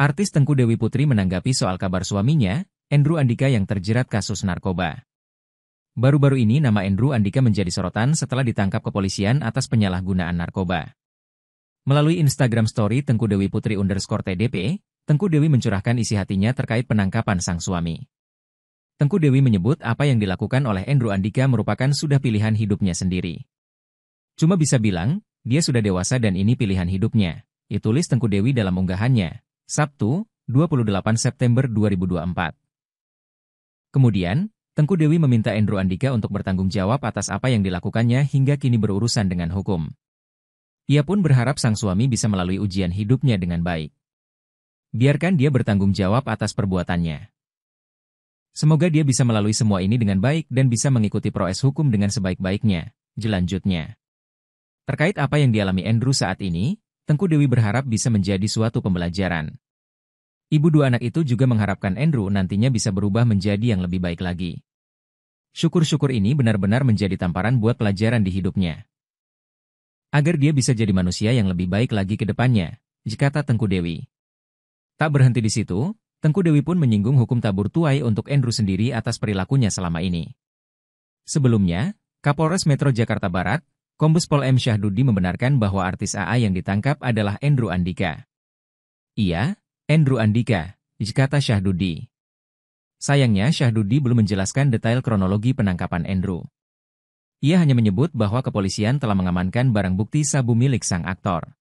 Artis Tengku Dewi Putri menanggapi soal kabar suaminya, Andrew Andika yang terjerat kasus narkoba. Baru-baru ini nama Andrew Andika menjadi sorotan setelah ditangkap kepolisian atas penyalahgunaan narkoba. Melalui Instagram story Tengku Dewi Putri underscore TDP, Tengku Dewi mencurahkan isi hatinya terkait penangkapan sang suami. Tengku Dewi menyebut apa yang dilakukan oleh Andrew Andika merupakan sudah pilihan hidupnya sendiri. Cuma bisa bilang, dia sudah dewasa dan ini pilihan hidupnya, ditulis Tengku Dewi dalam unggahannya, Sabtu, 28 September 2024. Kemudian, Tengku Dewi meminta Endro Andika untuk bertanggung jawab atas apa yang dilakukannya hingga kini berurusan dengan hukum. Ia pun berharap sang suami bisa melalui ujian hidupnya dengan baik. Biarkan dia bertanggung jawab atas perbuatannya. Semoga dia bisa melalui semua ini dengan baik dan bisa mengikuti proses hukum dengan sebaik-baiknya, jelanjutnya. Terkait apa yang dialami Andrew saat ini, Tengku Dewi berharap bisa menjadi suatu pembelajaran. Ibu dua anak itu juga mengharapkan Andrew nantinya bisa berubah menjadi yang lebih baik lagi. Syukur-syukur ini benar-benar menjadi tamparan buat pelajaran di hidupnya. Agar dia bisa jadi manusia yang lebih baik lagi ke depannya, jika Tengku Dewi. Tak berhenti di situ, Tengku Dewi pun menyinggung hukum tabur tuai untuk Andrew sendiri atas perilakunya selama ini. Sebelumnya, Kapolres Metro Jakarta Barat, Kombes Pol M. Syahdudi membenarkan bahwa artis AA yang ditangkap adalah Andrew Andika. Iya, Andrew Andika, kata Syahdudi. Sayangnya Syahdudi belum menjelaskan detail kronologi penangkapan Andrew. Ia hanya menyebut bahwa kepolisian telah mengamankan barang bukti sabu milik sang aktor.